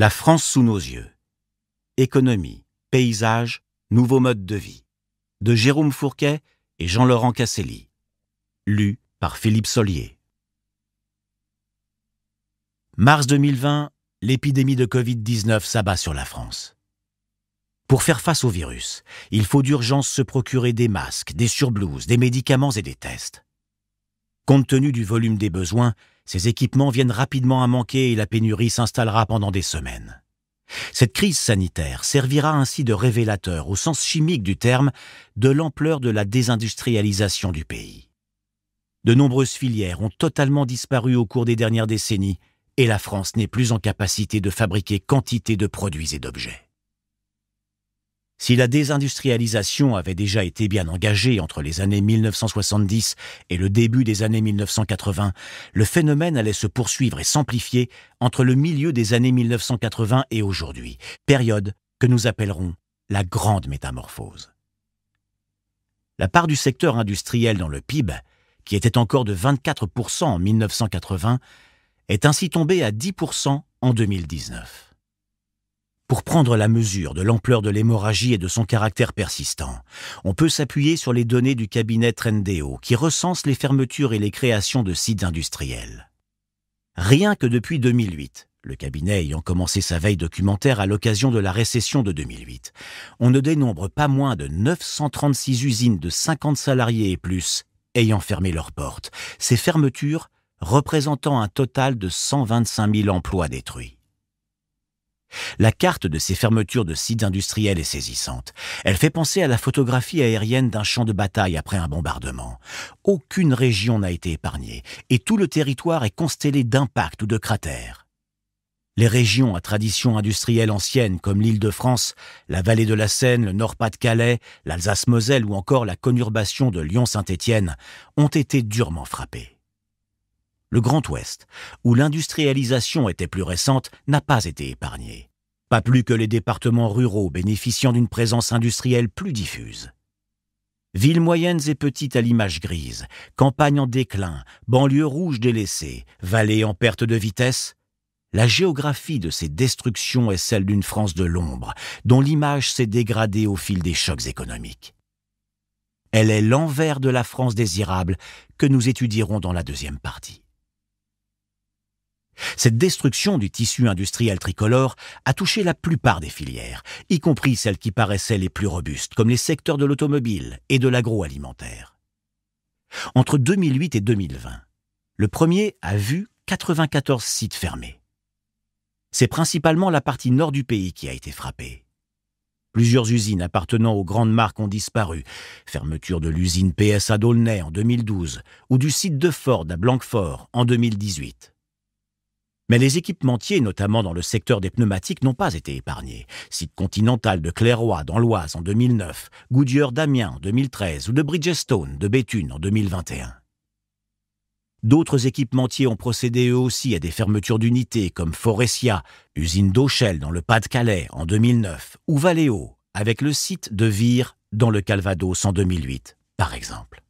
La France sous nos yeux. Économie, paysage, nouveaux modes de vie. De Jérôme Fourquet et Jean-Laurent Casselli. Lu par Philippe Sollier. Mars 2020, l'épidémie de Covid-19 s'abat sur la France. Pour faire face au virus, il faut d'urgence se procurer des masques, des surblouses, des médicaments et des tests. Compte tenu du volume des besoins, ces équipements viennent rapidement à manquer et la pénurie s'installera pendant des semaines. Cette crise sanitaire servira ainsi de révélateur, au sens chimique du terme, de l'ampleur de la désindustrialisation du pays. De nombreuses filières ont totalement disparu au cours des dernières décennies et la France n'est plus en capacité de fabriquer quantité de produits et d'objets. Si la désindustrialisation avait déjà été bien engagée entre les années 1970 et le début des années 1980, le phénomène allait se poursuivre et s'amplifier entre le milieu des années 1980 et aujourd'hui, période que nous appellerons la grande métamorphose. La part du secteur industriel dans le PIB, qui était encore de 24% en 1980, est ainsi tombée à 10% en 2019. Pour prendre la mesure de l'ampleur de l'hémorragie et de son caractère persistant, on peut s'appuyer sur les données du cabinet Trendeo qui recense les fermetures et les créations de sites industriels. Rien que depuis 2008, le cabinet ayant commencé sa veille documentaire à l'occasion de la récession de 2008, on ne dénombre pas moins de 936 usines de 50 salariés et plus ayant fermé leurs portes, ces fermetures représentant un total de 125 000 emplois détruits. La carte de ces fermetures de sites industriels est saisissante. Elle fait penser à la photographie aérienne d'un champ de bataille après un bombardement. Aucune région n'a été épargnée, et tout le territoire est constellé d'impacts ou de cratères. Les régions à tradition industrielle ancienne comme l'Île-de-France, la vallée de la Seine, le Nord-Pas-de-Calais, l'Alsace-Moselle ou encore la conurbation de Lyon-Saint-Étienne ont été durement frappées. Le Grand Ouest, où l'industrialisation était plus récente, n'a pas été épargné. Pas plus que les départements ruraux bénéficiant d'une présence industrielle plus diffuse. Villes moyennes et petites à l'image grise, campagnes en déclin, banlieues rouges délaissées, vallées en perte de vitesse, la géographie de ces destructions est celle d'une France de l'ombre, dont l'image s'est dégradée au fil des chocs économiques. Elle est l'envers de la France désirable que nous étudierons dans la deuxième partie. Cette destruction du tissu industriel tricolore a touché la plupart des filières, y compris celles qui paraissaient les plus robustes, comme les secteurs de l'automobile et de l'agroalimentaire. Entre 2008 et 2020, le premier a vu 94 sites fermés. C'est principalement la partie nord du pays qui a été frappée. Plusieurs usines appartenant aux grandes marques ont disparu. Fermeture de l'usine PSA D'aulnay en 2012 ou du site de Ford à Blanquefort en 2018. Mais les équipementiers, notamment dans le secteur des pneumatiques, n'ont pas été épargnés. Site Continental de Clairoy dans l'Oise en 2009, Goodyear d'Amiens en 2013 ou de Bridgestone de Béthune en 2021. D'autres équipementiers ont procédé eux aussi à des fermetures d'unités comme Forestia, usine d'Auchel dans le Pas-de-Calais en 2009 ou Valeo avec le site de Vire dans le Calvados en 2008, par exemple.